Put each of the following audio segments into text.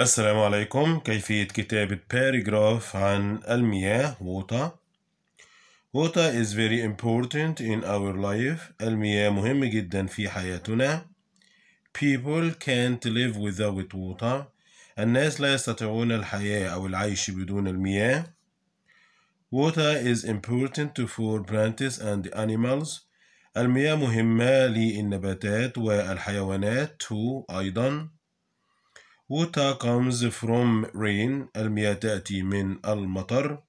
السلام عليكم كيفية كتابة paragraph عن المياه water water is very important in our life المياه مهم جدا في حياتنا people can't live without water الناس لا يستطيعون الحياة أو العيش بدون المياه water is important for plants and animals المياه مهمة للنباتات والحيوانات too أيضاً water comes from rain المياه تأتي من المطر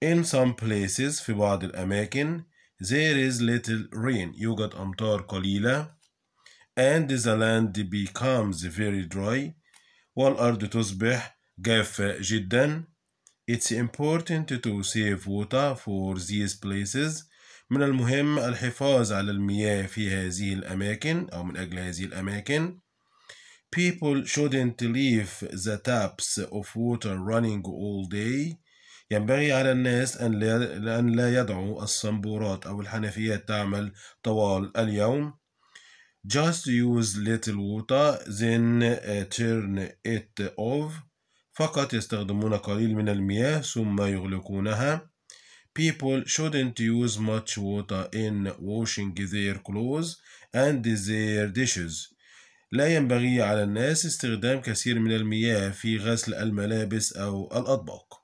in some places في بعض الأماكن there is little rain يوجد أمطار قليلة and the land becomes very dry والأرض تصبح جافة جدا It's important to save water for these places من المهم الحفاظ على المياه في هذه الأماكن أو من أجل هذه الأماكن people shouldn't leave the taps of water running all day ينبغي على الناس أن لا يدعوا الصنبورات أو الحنفيات تعمل طوال اليوم just use little water then turn it off فقط يستخدمون قليل من المياه ثم يغلقونها people shouldn't use much water in washing their clothes and their dishes لا ينبغي على الناس استخدام كثير من المياه في غسل الملابس أو الأطباق